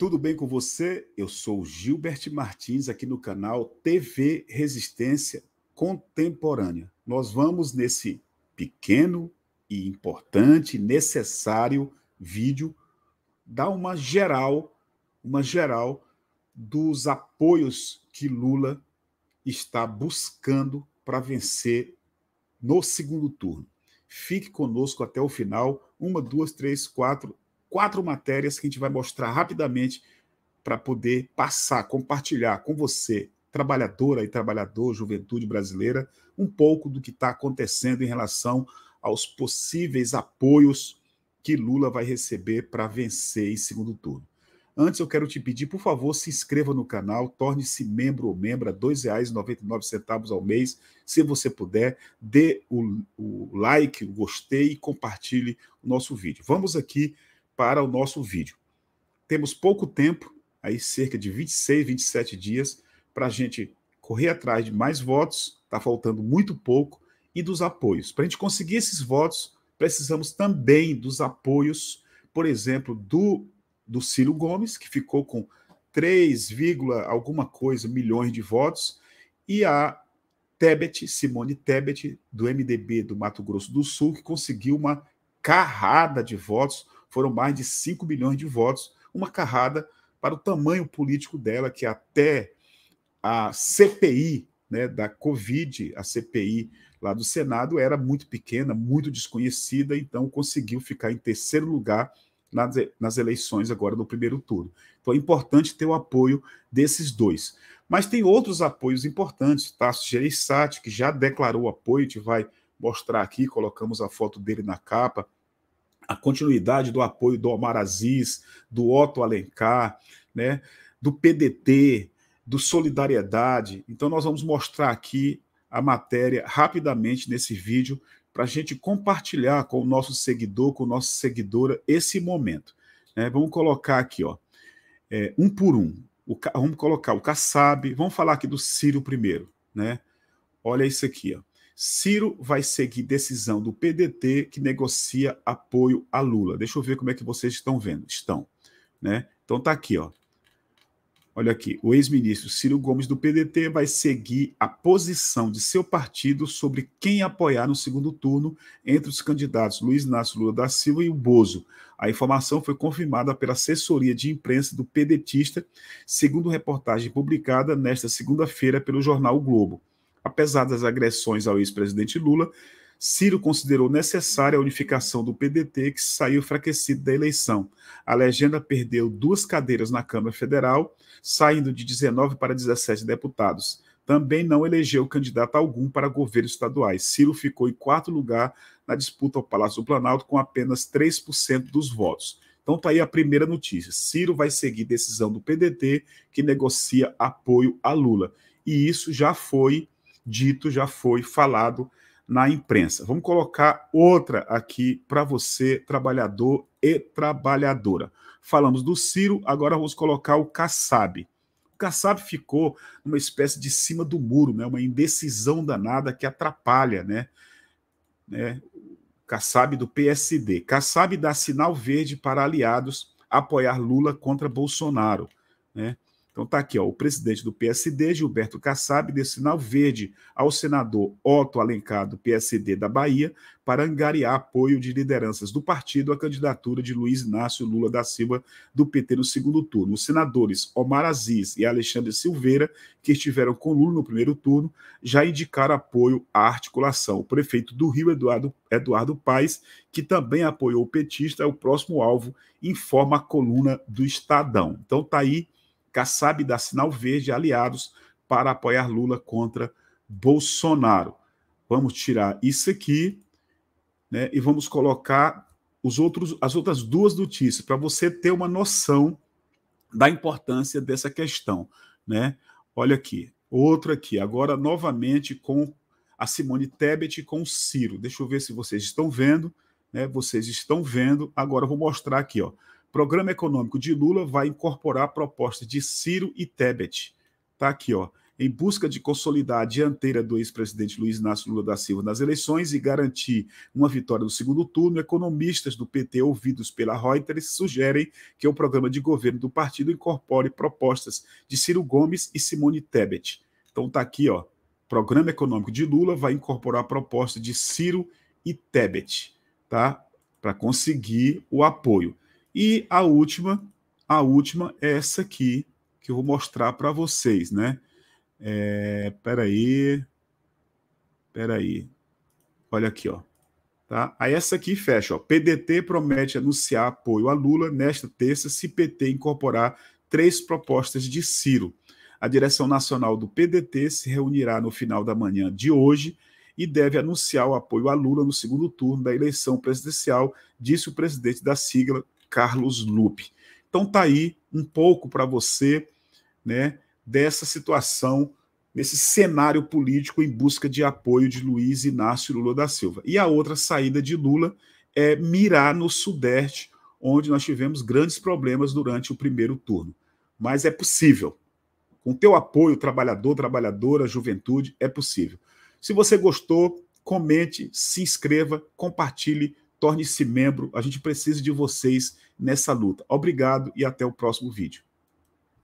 Tudo bem com você? Eu sou Gilbert Martins aqui no canal TV Resistência Contemporânea. Nós vamos nesse pequeno e importante, necessário vídeo dar uma geral, uma geral dos apoios que Lula está buscando para vencer no segundo turno. Fique conosco até o final. Uma, duas, três, quatro, quatro matérias que a gente vai mostrar rapidamente para poder passar, compartilhar com você, trabalhadora e trabalhador, juventude brasileira, um pouco do que está acontecendo em relação aos possíveis apoios que Lula vai receber para vencer em segundo turno. Antes, eu quero te pedir, por favor, se inscreva no canal, torne-se membro ou membra, R$ 2,99 ao mês, se você puder. Dê o, o like, o gostei e compartilhe o nosso vídeo. Vamos aqui para o nosso vídeo. Temos pouco tempo, aí cerca de 26, 27 dias, para a gente correr atrás de mais votos, está faltando muito pouco, e dos apoios. Para a gente conseguir esses votos, precisamos também dos apoios, por exemplo, do, do Ciro Gomes, que ficou com 3, alguma coisa milhões de votos, e a Tebet, Simone Tebet, do MDB do Mato Grosso do Sul, que conseguiu uma carrada de votos, foram mais de 5 milhões de votos, uma carrada para o tamanho político dela, que até a CPI né, da Covid, a CPI lá do Senado, era muito pequena, muito desconhecida, então conseguiu ficar em terceiro lugar nas, nas eleições agora no primeiro turno. Então é importante ter o apoio desses dois. Mas tem outros apoios importantes, Tasso Gereissati, que já declarou apoio, a gente vai mostrar aqui, colocamos a foto dele na capa, a continuidade do apoio do Omar Aziz, do Otto Alencar, né, do PDT, do Solidariedade. Então, nós vamos mostrar aqui a matéria rapidamente nesse vídeo para a gente compartilhar com o nosso seguidor, com o nossa seguidora, esse momento. É, vamos colocar aqui, ó, é, um por um. O, vamos colocar o Kassab, vamos falar aqui do Ciro primeiro. Né? Olha isso aqui, ó. Ciro vai seguir decisão do PDT que negocia apoio a Lula. Deixa eu ver como é que vocês estão vendo. Estão, né? Então tá aqui, ó. Olha aqui, o ex-ministro Ciro Gomes do PDT vai seguir a posição de seu partido sobre quem apoiar no segundo turno entre os candidatos Luiz Inácio Lula da Silva e o Bozo. A informação foi confirmada pela assessoria de imprensa do pedetista, segundo reportagem publicada nesta segunda-feira pelo jornal o Globo. Apesar das agressões ao ex-presidente Lula, Ciro considerou necessária a unificação do PDT, que saiu enfraquecido da eleição. A legenda perdeu duas cadeiras na Câmara Federal, saindo de 19 para 17 deputados. Também não elegeu candidato algum para governos estaduais. Ciro ficou em quarto lugar na disputa ao Palácio do Planalto, com apenas 3% dos votos. Então está aí a primeira notícia. Ciro vai seguir decisão do PDT, que negocia apoio a Lula. E isso já foi dito, já foi falado na imprensa. Vamos colocar outra aqui para você, trabalhador e trabalhadora. Falamos do Ciro, agora vamos colocar o Kassab. O Kassab ficou numa espécie de cima do muro, né? uma indecisão danada que atrapalha, né? né? Kassab do PSD. Kassab dá sinal verde para aliados apoiar Lula contra Bolsonaro. Né? Então está aqui, ó, o presidente do PSD, Gilberto Kassab, deu sinal verde ao senador Otto Alencar, do PSD da Bahia, para angariar apoio de lideranças do partido à candidatura de Luiz Inácio Lula da Silva, do PT, no segundo turno. Os senadores Omar Aziz e Alexandre Silveira, que estiveram com Lula no primeiro turno, já indicaram apoio à articulação. O prefeito do Rio, Eduardo, Eduardo Paes, que também apoiou o petista, é o próximo alvo, informa a coluna do Estadão. Então está aí Kassab dá sinal verde a aliados para apoiar Lula contra Bolsonaro. Vamos tirar isso aqui né, e vamos colocar os outros, as outras duas notícias para você ter uma noção da importância dessa questão. Né? Olha aqui, outra aqui, agora novamente com a Simone Tebet com o Ciro. Deixa eu ver se vocês estão vendo. Né, vocês estão vendo. Agora eu vou mostrar aqui, ó. Programa econômico de Lula vai incorporar a proposta de Ciro e Tebet. Tá aqui, ó. Em busca de consolidar a dianteira do ex-presidente Luiz Inácio Lula da Silva nas eleições e garantir uma vitória no segundo turno, economistas do PT ouvidos pela Reuters sugerem que o programa de governo do partido incorpore propostas de Ciro Gomes e Simone Tebet. Então tá aqui, ó. Programa econômico de Lula vai incorporar a proposta de Ciro e Tebet, tá? Para conseguir o apoio. E a última, a última é essa aqui, que eu vou mostrar para vocês, né? É, peraí, peraí. Olha aqui, ó. Tá? Aí essa aqui fecha, ó. PDT promete anunciar apoio a Lula nesta terça se PT incorporar três propostas de Ciro. A direção nacional do PDT se reunirá no final da manhã de hoje e deve anunciar o apoio a Lula no segundo turno da eleição presidencial, disse o presidente da sigla Carlos Lupe. Então tá aí um pouco para você, né, dessa situação, desse cenário político em busca de apoio de Luiz Inácio Lula da Silva. E a outra saída de Lula é mirar no Sudeste, onde nós tivemos grandes problemas durante o primeiro turno. Mas é possível. Com teu apoio, trabalhador, trabalhadora, juventude, é possível. Se você gostou, comente, se inscreva, compartilhe torne-se membro. A gente precisa de vocês nessa luta. Obrigado e até o próximo vídeo.